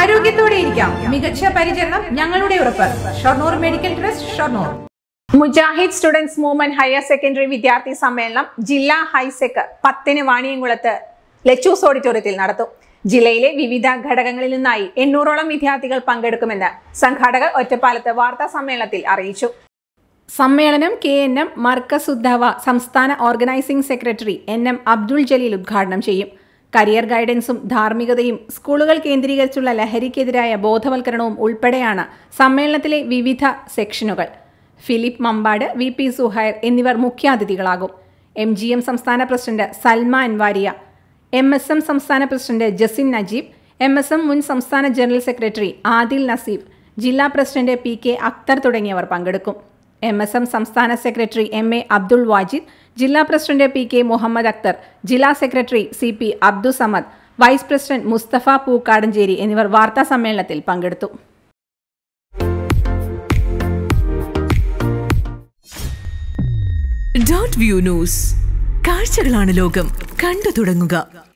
ആരോഗ്യത്തോടെ ഇരിക്കാം മികച്ച പരിചരണം ഞങ്ങളുടെ ഉറപ്പ് Shoranur medical trust Shoranur Mujahid students movement higher secondary വിദ്യാർത്ഥി സമ്മേളനം ജില്ലാ ഹൈസെക് പത്തിന് വാണിയംകുളത്ത് ലച്ചൂസ് ഓഡിറ്റോറിയത്തിൽ നടത്തും ജില്ലയിലെ വിവിധ ഘടകങ്ങളിൽ നിന്നായി എണ്ണൂറോളം വിദ്യാർത്ഥികൾ പങ്കെടുക്കുമെന്ന് സംഘാടകർ ഒറ്റപ്പാലത്ത് വാർത്താ സമ്മേളനത്തിൽ അറിയിച്ചു സമ്മേളനം കെ എൻ എം ഉദ്ധവ സംസ്ഥാന organising secretary N M Abdul Jaleel ഉദ്ഘാടനം ചെയ്യും കരിയർ ഗൈഡൻസും ധാർമ്മികതയും സ്കൂളുകൾ കേന്ദ്രീകരിച്ചുള്ള ലഹരിക്കെതിരായ ബോധവൽക്കരണവും ഉൾപ്പെടെയാണ് സമ്മേളനത്തിലെ വിവിധ സെക്ഷനുകൾ Philip Mampad V P Suhair എന്നിവർ മുഖ്യാതിഥികളാകും എം ജി എം സംസ്ഥാന president Salma Anwariya M S M സംസ്ഥാന president Jasin Najeeb M S M മുൻ സംസ്ഥാന ജനറൽ സെക്രട്ടറി ആദിൽ നസീബ് ജില്ലാ പ്രസിഡന്റ് പി കെ അക്തർ തുടങ്ങിയവർ പങ്കെടുക്കും എം എസ് എം സംസ്ഥാന secretary M A Abdul Wajid ജില്ലാ president P K Muhammad Akhtar ജില്ലാ secretary C P Abdu Samad vice president Mustafa Pookkadanchery എന്നിവർ വാർത്താ സമ്മേളനത്തിൽ പങ്കെടുത്തു ഡോട്ട് വ്യൂ ന്യൂസ് കാഴ്ചകളാണ് ലോകം കണ്ടു തുടങ്ങുക